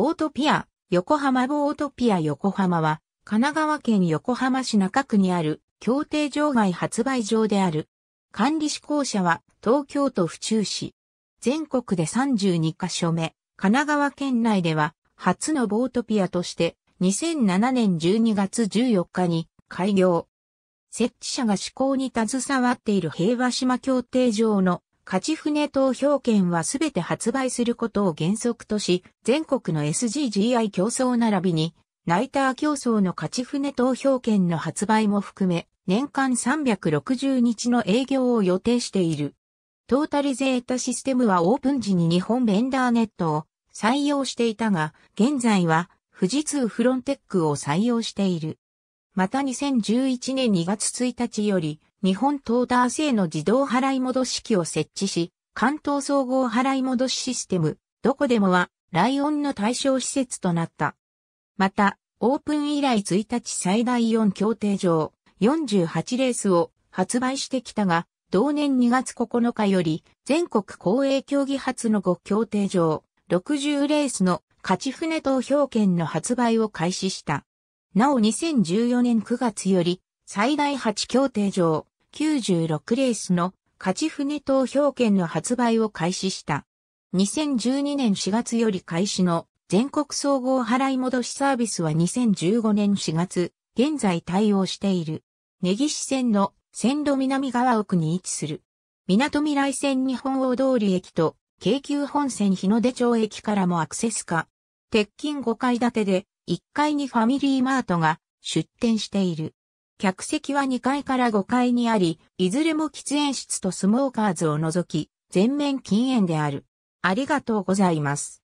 ボートピア、横浜ボートピア横浜は、神奈川県横浜市中区にある、協定場外発売場である。管理施行者は、東京都府中市。全国で32カ所目、神奈川県内では、初のボートピアとして、2007年12月14日に、開業。設置者が施行に携わっている平和島協定場の勝ち船投票券はすべて発売することを原則とし、全国の SGGI 競争並びに、ナイター競争の勝ち船投票券の発売も含め、年間360日の営業を予定している。トータルゼータシステムはオープン時に日本ベンダーネットを採用していたが、現在は富士通フロンテックを採用している。また2011年2月1日より、日本東ダースへの自動払い戻し機を設置し、関東総合払い戻しシステム、どこでもは、ライオンの対象施設となった。また、オープン以来1日最大4協定上、48レースを発売してきたが、同年2月9日より、全国公営競技発の5協定上、60レースの勝ち船投票券の発売を開始した。なお2014年9月より、最大8協定上、96レースの勝ち船投票券の発売を開始した。2012年4月より開始の全国総合払い戻しサービスは2015年4月、現在対応している。根岸線の線路南側奥に位置する。港未来線日本大通り駅と京急本線日の出町駅からもアクセス化。鉄筋5階建てで1階にファミリーマートが出店している。客席は2階から5階にあり、いずれも喫煙室とスモーカーズを除き、全面禁煙である。ありがとうございます。